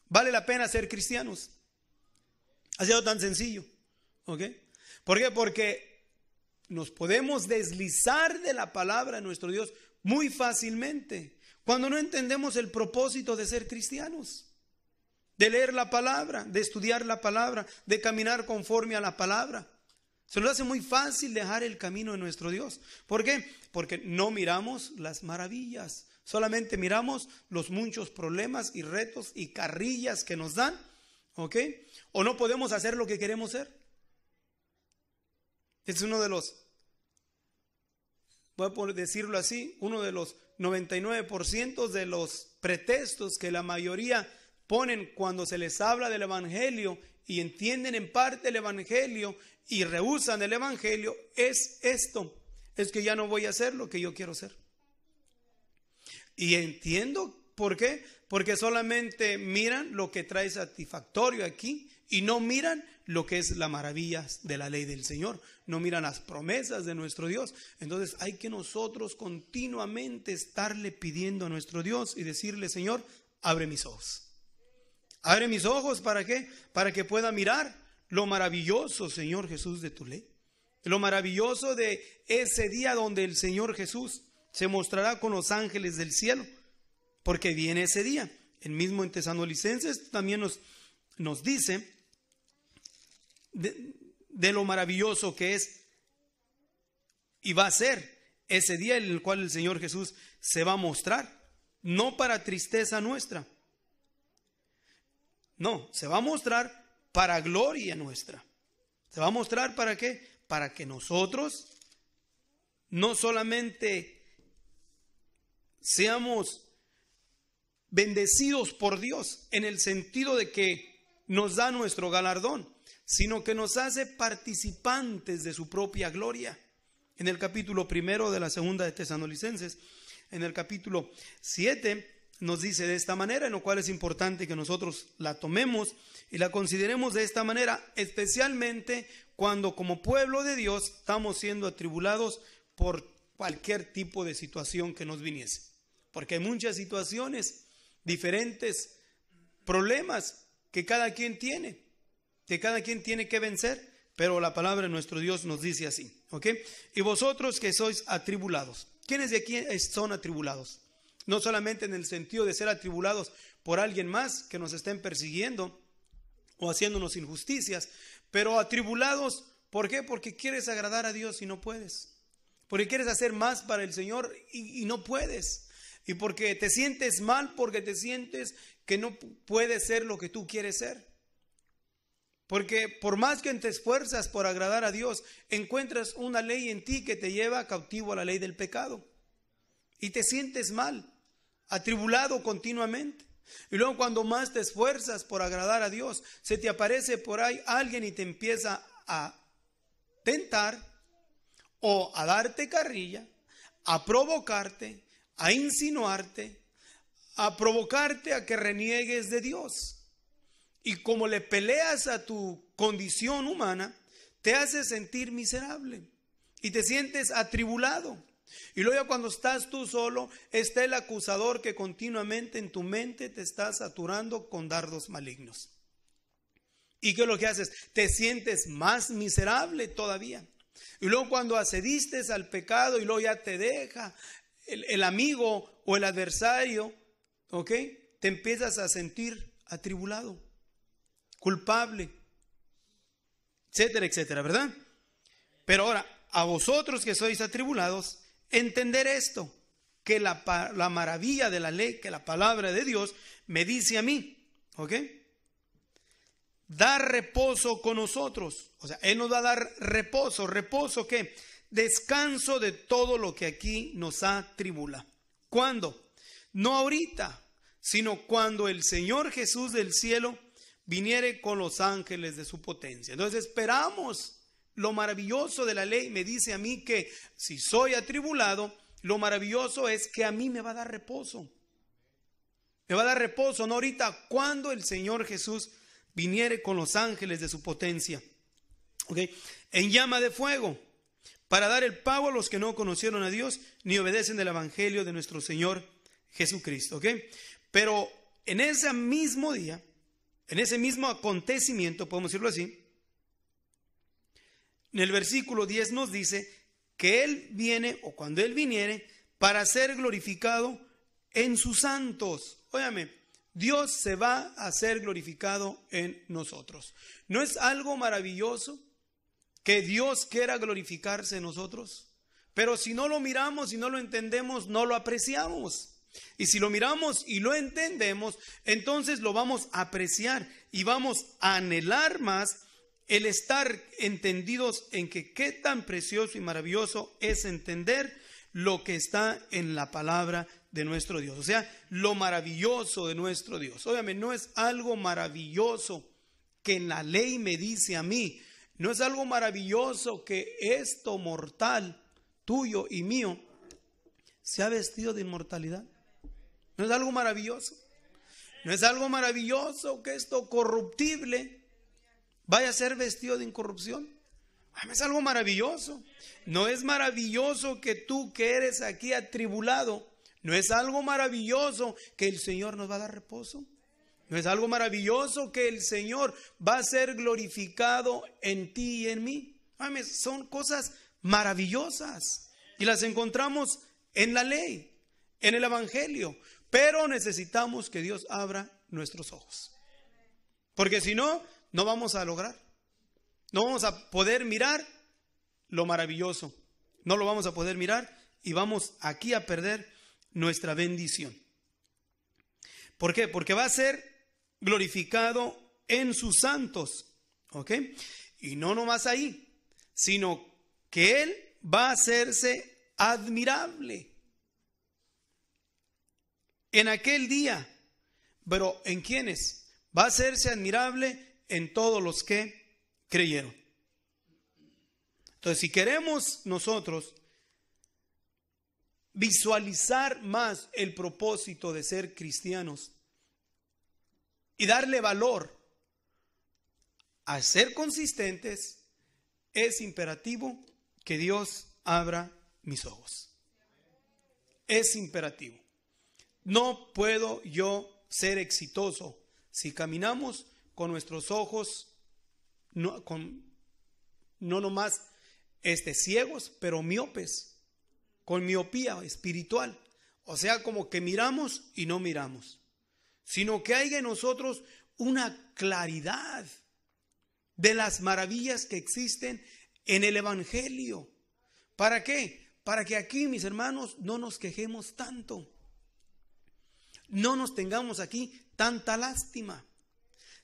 Vale la pena ser cristianos. Ha sido tan sencillo. Okay. ¿Por qué? Porque nos podemos deslizar de la palabra de nuestro Dios muy fácilmente cuando no entendemos el propósito de ser cristianos de leer la palabra, de estudiar la palabra, de caminar conforme a la palabra. Se nos hace muy fácil dejar el camino de nuestro Dios. ¿Por qué? Porque no miramos las maravillas, solamente miramos los muchos problemas y retos y carrillas que nos dan, ¿ok? O no podemos hacer lo que queremos ser. Es uno de los, voy a decirlo así, uno de los 99% de los pretextos que la mayoría ponen cuando se les habla del Evangelio y entienden en parte el Evangelio y rehusan el Evangelio es esto, es que ya no voy a hacer lo que yo quiero hacer. Y entiendo por qué, porque solamente miran lo que trae satisfactorio aquí y no miran lo que es la maravilla de la ley del Señor, no miran las promesas de nuestro Dios. Entonces hay que nosotros continuamente estarle pidiendo a nuestro Dios y decirle, Señor, abre mis ojos Abre mis ojos, ¿para qué? Para que pueda mirar lo maravilloso, Señor Jesús, de tu ley. Lo maravilloso de ese día donde el Señor Jesús se mostrará con los ángeles del cielo. Porque viene ese día. El mismo en Tesanolicenses también nos, nos dice de lo maravilloso que es y va a ser ese día en el cual el Señor Jesús se va a mostrar. No para tristeza nuestra, no, se va a mostrar para gloria nuestra. Se va a mostrar para qué? Para que nosotros no solamente seamos bendecidos por Dios en el sentido de que nos da nuestro galardón, sino que nos hace participantes de su propia gloria. En el capítulo primero de la segunda de Tesanolicenses, en el capítulo siete, nos dice de esta manera, en lo cual es importante que nosotros la tomemos y la consideremos de esta manera, especialmente cuando como pueblo de Dios estamos siendo atribulados por cualquier tipo de situación que nos viniese. Porque hay muchas situaciones, diferentes problemas que cada quien tiene, que cada quien tiene que vencer, pero la palabra de nuestro Dios nos dice así, ¿ok? Y vosotros que sois atribulados, ¿quiénes de aquí son atribulados? no solamente en el sentido de ser atribulados por alguien más que nos estén persiguiendo o haciéndonos injusticias, pero atribulados, ¿por qué? Porque quieres agradar a Dios y no puedes, porque quieres hacer más para el Señor y, y no puedes, y porque te sientes mal, porque te sientes que no puedes ser lo que tú quieres ser. Porque por más que te esfuerzas por agradar a Dios, encuentras una ley en ti que te lleva cautivo a la ley del pecado. Y te sientes mal atribulado continuamente. Y luego cuando más te esfuerzas por agradar a Dios, se te aparece por ahí alguien y te empieza a tentar o a darte carrilla, a provocarte, a insinuarte, a provocarte a que reniegues de Dios. Y como le peleas a tu condición humana, te hace sentir miserable y te sientes atribulado y luego cuando estás tú solo, está el acusador que continuamente en tu mente te está saturando con dardos malignos. ¿Y qué es lo que haces? Te sientes más miserable todavía. Y luego cuando accediste al pecado y luego ya te deja el, el amigo o el adversario, ¿ok? Te empiezas a sentir atribulado, culpable, etcétera, etcétera, ¿verdad? Pero ahora, a vosotros que sois atribulados, entender esto, que la, maravilla de la ley, que la palabra de Dios me dice a mí, ¿ok? Dar reposo con nosotros. O sea, Él nos va a dar reposo. ¿Reposo qué? Descanso de todo lo que aquí nos atribula. ¿Cuándo? No ahorita, sino cuando el Señor Jesús del cielo viniere con los ángeles de su potencia. Entonces esperamos lo maravilloso de la ley me dice a mí que si soy atribulado, lo maravilloso es que a mí me va a dar reposo. Me va a dar reposo, no ahorita, cuando el Señor Jesús viniere con los ángeles de su potencia. ¿Ok? En llama de fuego, para dar el pago a los que no conocieron a Dios ni obedecen del Evangelio de nuestro Señor Jesucristo. ¿Ok? Pero en ese mismo día, en ese mismo acontecimiento, podemos decirlo así, en el versículo 10 nos dice que Él viene o cuando Él viniere para ser glorificado en sus santos. Óyame, Dios se va a ser glorificado en nosotros. ¿No es algo maravilloso que Dios quiera glorificarse en nosotros? Pero si no lo miramos y no lo entendemos, no lo apreciamos. Y si lo miramos y lo entendemos, entonces lo vamos a apreciar y vamos a anhelar más el estar entendidos en que qué tan precioso y maravilloso es entender lo que está en la palabra de nuestro Dios, o sea, lo maravilloso de nuestro Dios. Obviamente no es algo maravilloso que en la ley me dice a mí, no es algo maravilloso que esto mortal tuyo y mío se ha vestido de inmortalidad. No es algo maravilloso. No es algo maravilloso que esto corruptible vaya a ser vestido de incorrupción. Ah, es algo maravilloso. No es maravilloso que tú que eres aquí atribulado, no es algo maravilloso que el Señor nos va a dar reposo. No es algo maravilloso que el Señor va a ser glorificado en ti y en mí. Ah, son cosas maravillosas y las encontramos en la ley, en el Evangelio. Pero necesitamos que Dios abra nuestros ojos. Porque si no, no vamos a lograr. No vamos a poder mirar lo maravilloso. No lo vamos a poder mirar y vamos aquí a perder nuestra bendición. ¿Por qué? Porque va a ser glorificado en sus santos. ¿Ok? Y no nomás ahí, sino que Él va a hacerse admirable en aquel día. Pero ¿en quiénes? Va a hacerse admirable en todos los que creyeron. Entonces, si queremos nosotros visualizar más el propósito de ser cristianos y darle valor a ser consistentes, es imperativo que Dios abra mis ojos. Es imperativo. No puedo yo ser exitoso si caminamos con nuestros ojos, no, con, no nomás este, ciegos, pero miopes, con miopía espiritual. O sea, como que miramos y no miramos, sino que hay en nosotros una claridad de las maravillas que existen en el Evangelio. ¿Para qué? Para que aquí, mis hermanos, no nos quejemos tanto. No nos tengamos aquí tanta lástima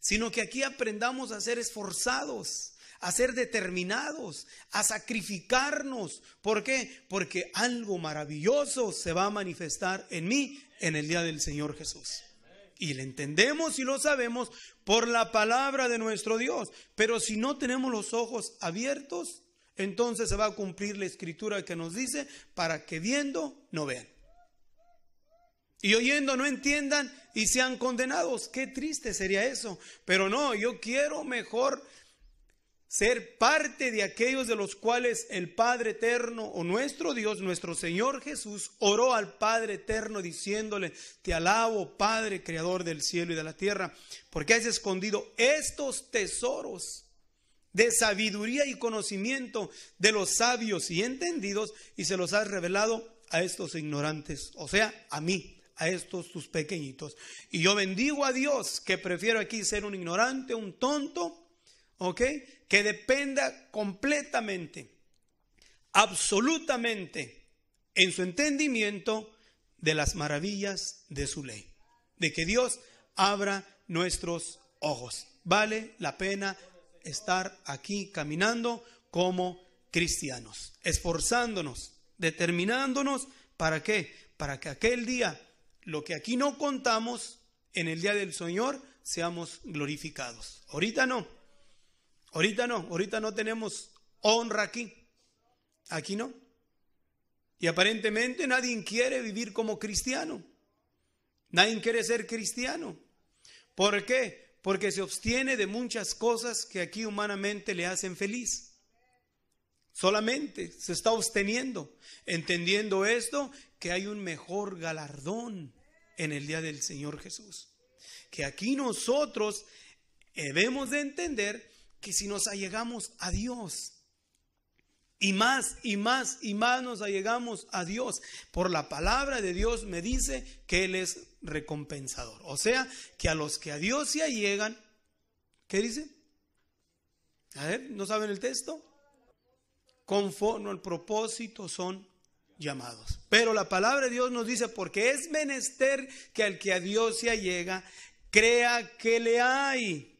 sino que aquí aprendamos a ser esforzados, a ser determinados, a sacrificarnos. ¿Por qué? Porque algo maravilloso se va a manifestar en mí en el día del Señor Jesús. Y lo entendemos y lo sabemos por la palabra de nuestro Dios. Pero si no tenemos los ojos abiertos, entonces se va a cumplir la escritura que nos dice para que viendo no vean y oyendo no entiendan y sean condenados. Qué triste sería eso. Pero no, yo quiero mejor ser parte de aquellos de los cuales el Padre Eterno o nuestro Dios, nuestro Señor Jesús, oró al Padre Eterno diciéndole, te alabo Padre, Creador del cielo y de la tierra, porque has escondido estos tesoros de sabiduría y conocimiento de los sabios y entendidos y se los has revelado a estos ignorantes, o sea, a mí a estos sus pequeñitos. Y yo bendigo a Dios que prefiero aquí ser un ignorante, un tonto, ¿ok? Que dependa completamente, absolutamente, en su entendimiento de las maravillas de su ley. De que Dios abra nuestros ojos. Vale la pena estar aquí caminando como cristianos, esforzándonos, determinándonos para qué, para que aquel día lo que aquí no contamos, en el día del Señor seamos glorificados. Ahorita no, ahorita no, ahorita no tenemos honra aquí, aquí no. Y aparentemente nadie quiere vivir como cristiano, nadie quiere ser cristiano. ¿Por qué? Porque se obstiene de muchas cosas que aquí humanamente le hacen feliz. Solamente se está obteniendo... entendiendo esto que hay un mejor galardón en el día del Señor Jesús. Que aquí nosotros eh, debemos de entender que si nos allegamos a Dios, y más y más y más nos allegamos a Dios. Por la palabra de Dios me dice que Él es recompensador. O sea, que a los que a Dios se allegan, ¿qué dice? A ver, ¿no saben el texto? Conforme al propósito son llamados. Pero la palabra de Dios nos dice, porque es menester que al que a Dios se allega, crea que le hay.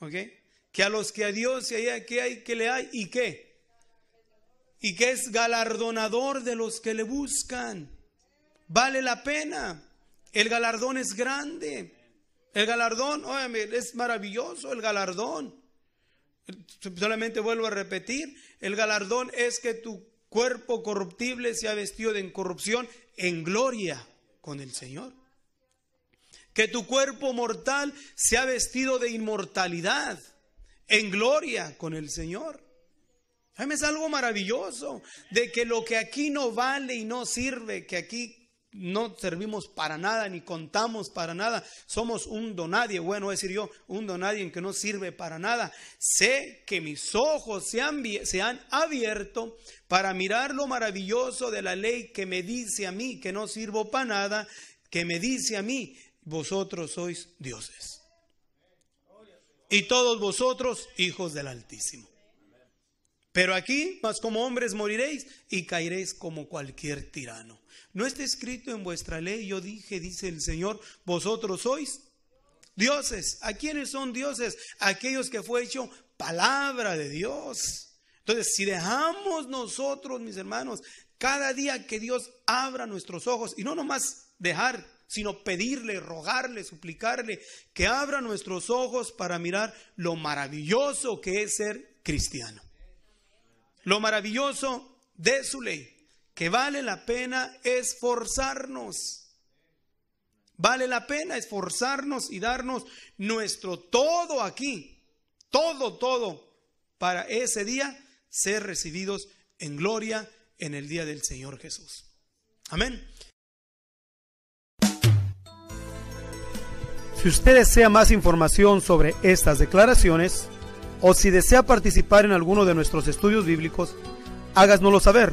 ¿Ok? Que a los que a Dios se allega, que hay, que le hay. ¿Y qué? Y que es galardonador de los que le buscan. Vale la pena. El galardón es grande. El galardón, óyeme, es maravilloso el galardón. Solamente vuelvo a repetir, el galardón es que tu cuerpo corruptible se ha vestido de incorrupción en gloria con el Señor. Que tu cuerpo mortal se ha vestido de inmortalidad en gloria con el Señor. Es algo maravilloso de que lo que aquí no vale y no sirve, que aquí no servimos para nada ni contamos para nada. Somos un donadie, bueno, decir yo, un donadie que no sirve para nada. Sé que mis ojos se han, se han abierto para mirar lo maravilloso de la ley que me dice a mí que no sirvo para nada, que me dice a mí, vosotros sois dioses. Y todos vosotros hijos del Altísimo. Pero aquí, más como hombres, moriréis y caeréis como cualquier tirano. No está escrito en vuestra ley, yo dije, dice el Señor, vosotros sois dioses. ¿A quiénes son dioses? Aquellos que fue hecho palabra de Dios. Entonces, si dejamos nosotros, mis hermanos, cada día que Dios abra nuestros ojos, y no nomás dejar, sino pedirle, rogarle, suplicarle, que abra nuestros ojos para mirar lo maravilloso que es ser cristiano. Lo maravilloso de su ley que vale la pena esforzarnos. Vale la pena esforzarnos y darnos nuestro todo aquí, todo, todo, para ese día ser recibidos en gloria en el día del Señor Jesús. Amén. Si usted desea más información sobre estas declaraciones o si desea participar en alguno de nuestros estudios bíblicos, háganoslo saber